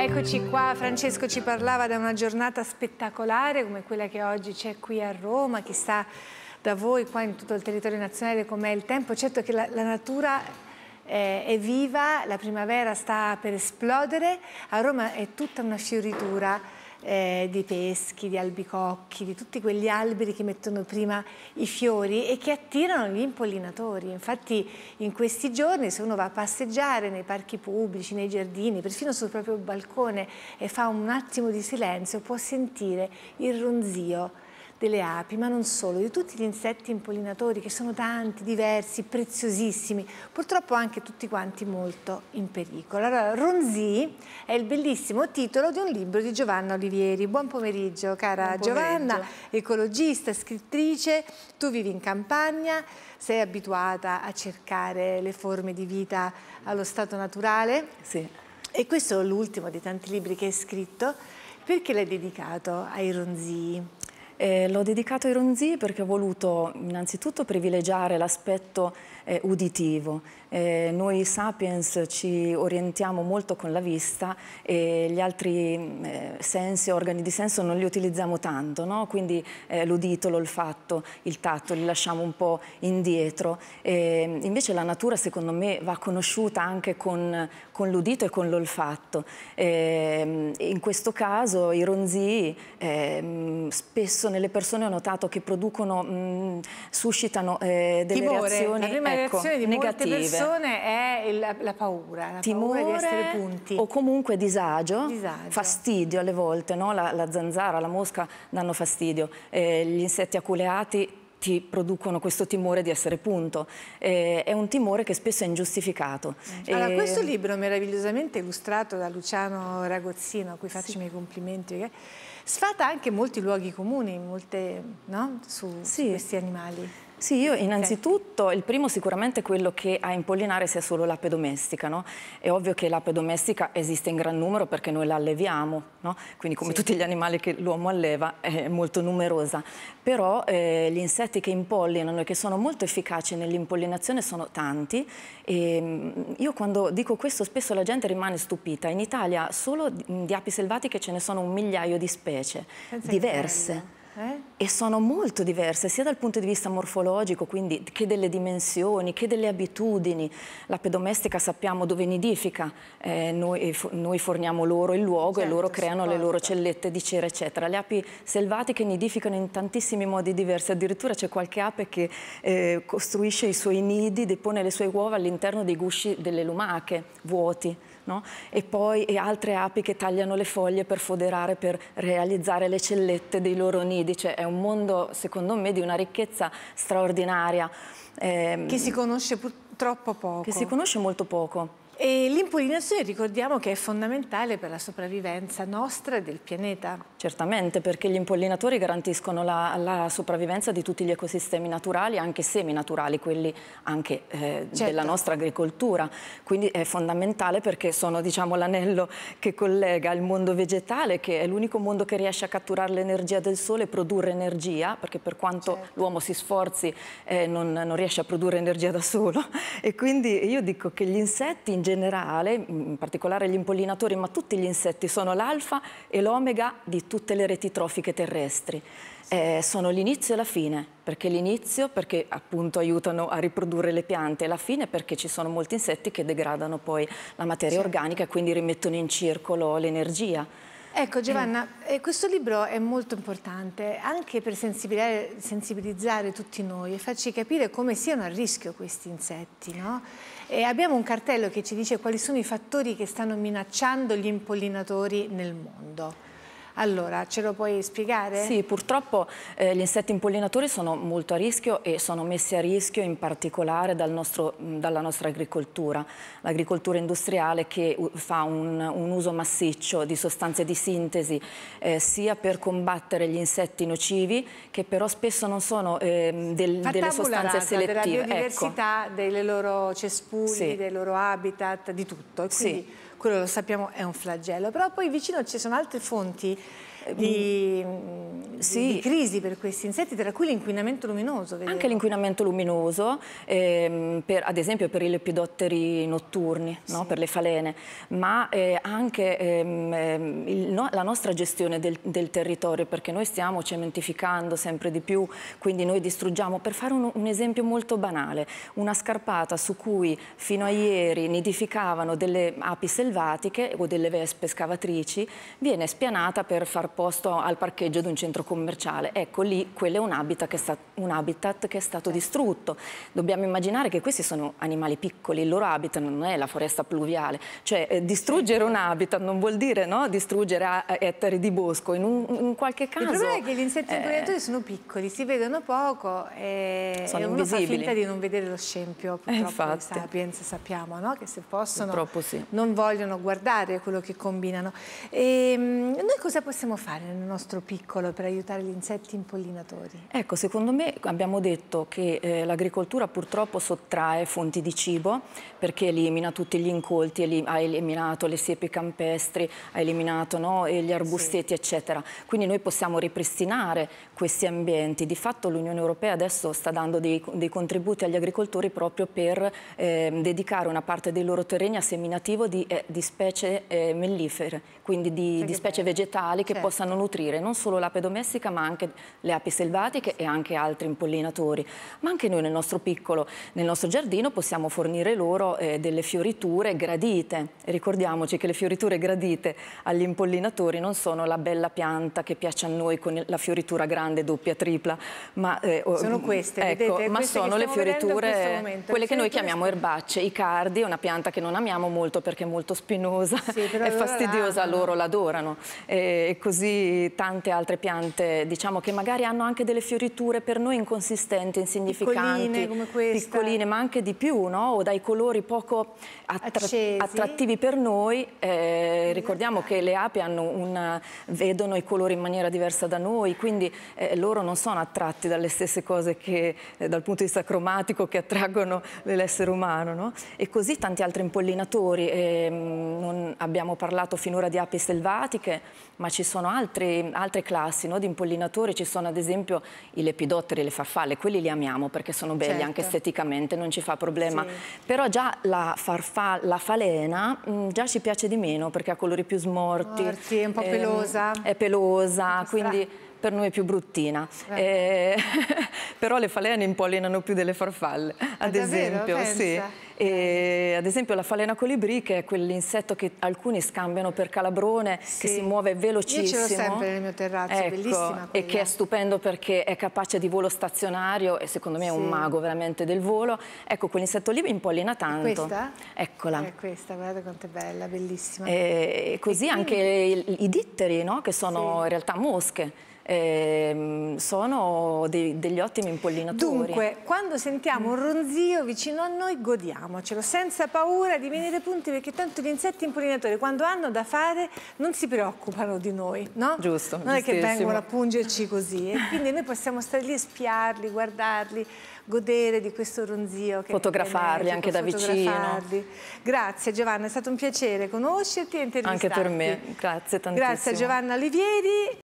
Eccoci qua, Francesco ci parlava da una giornata spettacolare come quella che oggi c'è qui a Roma, chissà da voi qua in tutto il territorio nazionale com'è il tempo, certo che la, la natura eh, è viva, la primavera sta per esplodere, a Roma è tutta una fioritura eh, di peschi, di albicocchi, di tutti quegli alberi che mettono prima i fiori e che attirano gli impollinatori. Infatti in questi giorni se uno va a passeggiare nei parchi pubblici, nei giardini, perfino sul proprio balcone e fa un attimo di silenzio può sentire il ronzio delle api, ma non solo, di tutti gli insetti impollinatori che sono tanti, diversi, preziosissimi, purtroppo anche tutti quanti molto in pericolo. Allora, Ronzi è il bellissimo titolo di un libro di Giovanna Olivieri. Buon pomeriggio, cara Buon pomeriggio. Giovanna, ecologista, scrittrice, tu vivi in campagna, sei abituata a cercare le forme di vita allo stato naturale? Sì. E questo è l'ultimo dei tanti libri che hai scritto, perché l'hai dedicato ai ronzii? Eh, L'ho dedicato ai ronzii perché ho voluto innanzitutto privilegiare l'aspetto eh, uditivo. Eh, noi sapiens ci orientiamo molto con la vista e gli altri eh, sensi, organi di senso non li utilizziamo tanto, no? quindi eh, l'udito, l'olfatto, il tatto li lasciamo un po' indietro. invece la natura secondo me va conosciuta anche con, con l'udito e con l'olfatto. Ehm, in questo caso i ronzì ehm, spesso spesso nelle persone ho notato che producono, mh, suscitano eh, delle Timore. reazioni La prima ecco, reazione di negative. molte persone è il, la paura, la Timore, paura di essere punti. O comunque disagio, disagio. fastidio alle volte, no? la, la, zanzara, la mosca danno fastidio, eh, gli insetti aculeati ti producono questo timore di essere punto. Eh, è un timore che spesso è ingiustificato. Mm. Allora, e... Eh, questo libro meravigliosamente illustrato da Luciano Ragozzino, a cui faccio sì. i miei complimenti, perché sfata anche molti luoghi comuni, molte, no? su, sì. su questi animali. Sì, io innanzitutto il primo sicuramente è quello che a impollinare sia solo l'ape domestica, no? È ovvio che l'ape domestica esiste in gran numero perché noi la alleviamo, no? Quindi come sì. tutti gli animali che l'uomo alleva è molto numerosa, però eh, gli insetti che impollinano e che sono molto efficaci nell'impollinazione sono tanti e ehm, io quando dico questo spesso la gente rimane stupita, in Italia solo di api selvatiche ce ne sono un migliaio di specie Penso diverse eh? e sono molto diverse sia dal punto di vista morfologico quindi che delle dimensioni, che delle abitudini. l'ape domestica sappiamo dove nidifica, eh, noi, noi, forniamo loro il luogo certo, e loro creano le loro cellette di cera eccetera. Le api selvatiche nidificano in tantissimi modi diversi, addirittura c'è qualche ape che eh, costruisce i suoi nidi, depone le sue uova all'interno dei gusci delle lumache vuoti no? e poi e altre api che tagliano le foglie per foderare, per realizzare le cellette dei loro nidi. Cioè è un mondo, secondo me, di una ricchezza straordinaria. Eh, che si conosce purtroppo poco. Che si conosce molto poco. E l'impollinazione ricordiamo che è fondamentale per la sopravvivenza nostra e del pianeta. Certamente, perché gli impollinatori garantiscono la, la sopravvivenza di tutti gli ecosistemi naturali, anche seminaturali, quelli anche eh, certo. della nostra agricoltura. Quindi è fondamentale perché sono diciamo, l'anello che collega il mondo vegetale, che è l'unico mondo che riesce a catturare l'energia del sole e produrre energia, perché per quanto certo. l'uomo si sforzi eh, non, non riesce a produrre energia da solo. E quindi io dico che gli insetti in generale, in particolare gli impollinatori, ma tutti gli insetti sono l'alfa e l'omega di tutte le reti trofiche terrestri. Eh, sono l'inizio e la fine, perché l'inizio perché appunto aiutano a riprodurre le piante e la fine perché ci sono molti insetti che degradano poi la materia organica e quindi rimettono in circolo l'energia. Ecco Giovanna, eh. questo libro è molto importante anche per sensibilizzare, sensibilizzare, tutti noi e farci capire come siano a rischio questi insetti. No? abbiamo un cartello che ci dice quali sono i fattori che stanno minacciando gli impollinatori nel mondo. Allora, ce lo puoi spiegare? Sì, purtroppo eh, gli insetti impollinatori sono molto a rischio e sono messi a rischio in particolare dal nostro, mm, dalla nostra agricoltura, l'agricoltura industriale che fa un, un, uso massiccio di sostanze di sintesi eh, sia per combattere gli insetti nocivi che però spesso non sono eh, del, delle sostanze selettive. della ecco. biodiversità, ecco. delle loro cespugli, sì. dei loro habitat, di tutto. E quindi... sì quello lo sappiamo è un flagello, però poi vicino ci sono altre fonti eh, di, sì. di crisi per questi insetti, tra cui l'inquinamento luminoso. Vedevo. Anche l'inquinamento luminoso, ehm, per, ad esempio per i lepidotteri notturni, sì. no? per le falene, ma eh, anche ehm, ehm, il, no, la nostra gestione del, del, territorio, perché noi stiamo cementificando sempre di più, quindi noi distruggiamo. Per fare un, un esempio molto banale, una scarpata su cui fino a ieri nidificavano delle api selvatiche o delle vespe scavatrici, viene spianata per far posto al parcheggio di un centro commerciale. Ecco, lì quello è un habitat che è, stato, habitat che è stato distrutto. Dobbiamo immaginare che questi sono animali piccoli, il loro habitat non è la foresta pluviale. Cioè, eh, distruggere un habitat non vuol dire no, distruggere ah, eh, ettari di bosco. In, un, in qualche caso... Il problema è che gli insetti eh, ingoiatori sono piccoli, si vedono poco e, sono e uno fa finta di non vedere lo scempio, eh, purtroppo, eh, di Sapiens sappiamo, no? che se possono sì. non vogliono guardare quello che combinano. E, ehm, noi cosa possiamo fare nel nostro piccolo per aiutare aiutare gli insetti impollinatori? Ecco, secondo me abbiamo detto che eh, l'agricoltura purtroppo sottrae fonti di cibo perché elimina tutti gli incolti, elim ha eliminato le siepi campestri, ha eliminato no, gli arbustetti, sì. eccetera. Quindi noi possiamo ripristinare questi ambienti. Di fatto l'Unione Europea adesso sta dando dei, dei, contributi agli agricoltori proprio per eh, dedicare una parte dei loro terreni a seminativo di, eh, di specie eh, mellifere, quindi di, di specie vegetali che certo. possano nutrire non solo l'ape domestica, domestica, ma anche le api selvatiche e anche altri impollinatori. Ma anche noi nel nostro piccolo, nel nostro giardino, possiamo fornire loro eh, delle fioriture gradite. ricordiamoci che le fioriture gradite agli impollinatori non sono la bella pianta che piace a noi con la fioritura grande, doppia, tripla, ma... Eh, sono mm, queste, ecco, vedete, ma queste sono le fioriture, quelle che noi chiamiamo erbacce, i icardi, una pianta che non amiamo molto perché è molto spinosa, sì, è fastidiosa, loro l'adorano. E così tante altre piante piante, diciamo che magari hanno anche delle fioriture per noi inconsistenti, insignificanti, piccoline, piccoline ma anche di più, no? o dai colori poco attrattivi per noi. Eh, ricordiamo che le api una, vedono i colori in maniera diversa da noi, quindi eh, loro non sono attratti dalle stesse cose che eh, dal punto di vista cromatico che attraggono l'essere umano. No? E così tanti altri impollinatori. Ehm, non abbiamo parlato finora di api selvatiche, ma ci sono altri, altre classi no? di impollinatori ci sono ad esempio i lepidotteri, le farfalle, quelli li amiamo perché sono belli certo. anche esteticamente, non ci fa problema. Sì. Però già la farfalla, la falena, mh, mm, già ci piace di meno perché ha colori più smorti. Morti, è un po' ehm, pelosa. È pelosa, quindi per noi è più bruttina. Eh. Eh, però le falene impollinano più delle farfalle, ah, ad esempio. Pensa. Sì. E, ad esempio la falena colibrì che è quell'insetto che alcuni scambiano per calabrone sì. che si muove velocissimo. Io ce l'ho sempre nel mio terrazzo, ecco, bellissima. Quella. E che è stupendo perché è capace di volo stazionario e secondo me è un mago veramente del volo. Ecco, quell'insetto lì impollina tanto. E questa? Eccola. È questa, guarda quanto è bella, bellissima. E, così e quindi... anche i ditteri, no? che sono sì. in realtà mosche eh, sono dei, degli ottimi impollinatori. Dunque, quando sentiamo un ronzio vicino a noi godiamocelo, senza paura di venire punti perché tanto gli insetti impollinatori quando hanno da fare non si preoccupano di noi, no? Giusto, Non è che vengono a pungerci così e quindi noi possiamo stare lì e spiarli, guardarli, godere di questo ronzio. Che fotografarli anche da ecco, vicino. Grazie Giovanna, è stato un piacere conoscerti e intervistarti. Anche per me, grazie tantissimo. Grazie a Giovanna Olivieri.